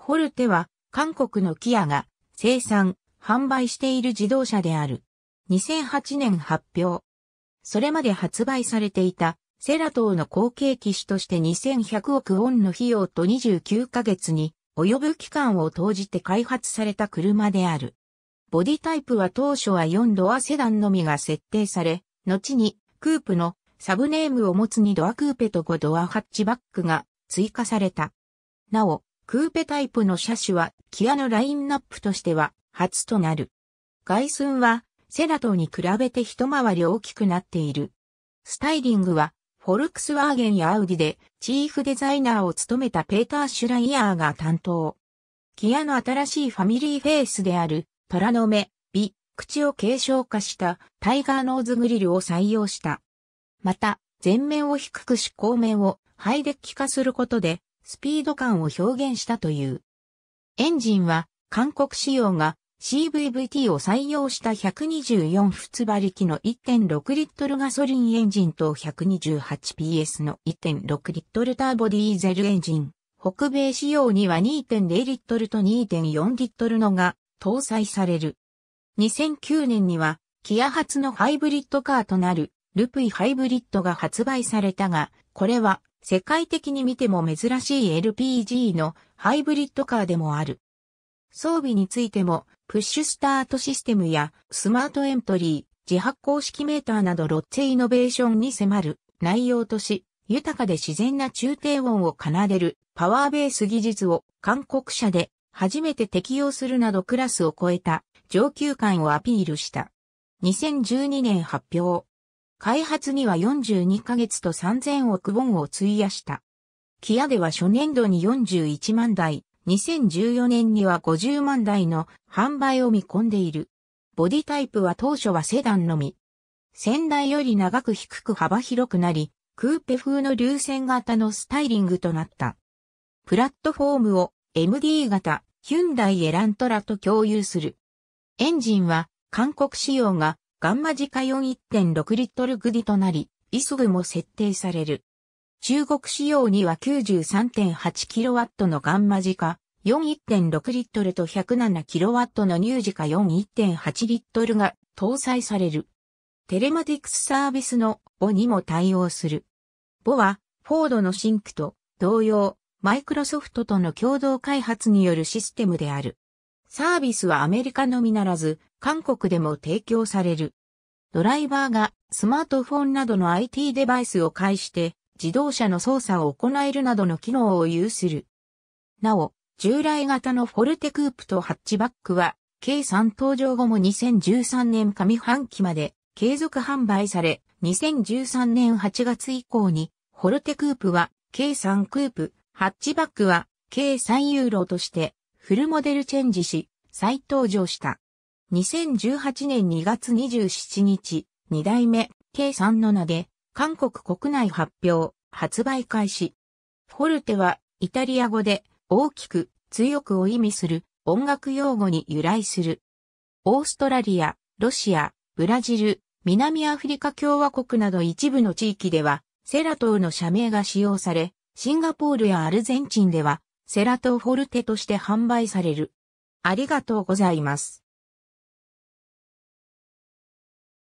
ホルテは韓国のキアが生産、販売している自動車である。2008年発表。それまで発売されていたセラ等の後継機種として2100億ウォンの費用と29ヶ月に及ぶ期間を投じて開発された車である。ボディタイプは当初は4ドアセダンのみが設定され、後にクープのサブネームを持つ2ドアクーペと5ドアハッチバックが追加された。なお、クーペタイプの車種はキアのラインナップとしては初となる。外寸はセラトに比べて一回り大きくなっている。スタイリングはフォルクスワーゲンやアウディでチーフデザイナーを務めたペーター・シュライヤーが担当。キアの新しいファミリーフェイスである虎の目、美、口を継承化したタイガーノーズグリルを採用した。また、前面を低くし後面をハイデッキ化することでスピード感を表現したという。エンジンは韓国仕様が CVVT を採用した124通馬力の1.6リットルガソリンエンジンと 128PS の1.6リットルターボディーゼルエンジン。北米仕様には2.0リットルと2.4リットルのが搭載される。2009年には、キア発のハイブリッドカーとなる、ルプイハイブリッドが発売されたが、これは世界的に見ても珍しい LPG のハイブリッドカーでもある。装備についても、プッシュスタートシステムやスマートエントリー、自発光式メーターなどロッチェイノベーションに迫る内容とし、豊かで自然な中低音を奏でるパワーベース技術を韓国社で初めて適用するなどクラスを超えた上級感をアピールした。2012年発表。開発には42ヶ月と3000億ウォンを費やした。キアでは初年度に41万台、2014年には50万台の販売を見込んでいる。ボディタイプは当初はセダンのみ。先代より長く低く幅広くなり、クーペ風の流線型のスタイリングとなった。プラットフォームを MD 型ヒュンダイエラントラと共有する。エンジンは韓国仕様がガンマ自家用1.6リットルグディとなり、イスグも設定される。中国仕様には9 3 8ットのガンマ自家41.6リットルと1 0 7ットの乳自家41.8リットルが搭載される。テレマティクスサービスの BO にも対応する。ボ o はフォードのシンクと同様、マイクロソフトとの共同開発によるシステムである。サービスはアメリカのみならず、韓国でも提供される。ドライバーがスマートフォンなどの IT デバイスを介して自動車の操作を行えるなどの機能を有する。なお、従来型のフォルテクープとハッチバックは、計3登場後も2013年上半期まで継続販売され、2013年8月以降に、フォルテクープは計3クープ、ハッチバックは計3ユーロとしてフルモデルチェンジし、再登場した。2018年2月27日、2代目、K3 の名で、韓国国内発表、発売開始。フォルテは、イタリア語で、大きく、強くを意味する、音楽用語に由来する。オーストラリア、ロシア、ブラジル、南アフリカ共和国など一部の地域では、セラトーの社名が使用され、シンガポールやアルゼンチンでは、セラトーフォルテとして販売される。ありがとうございます。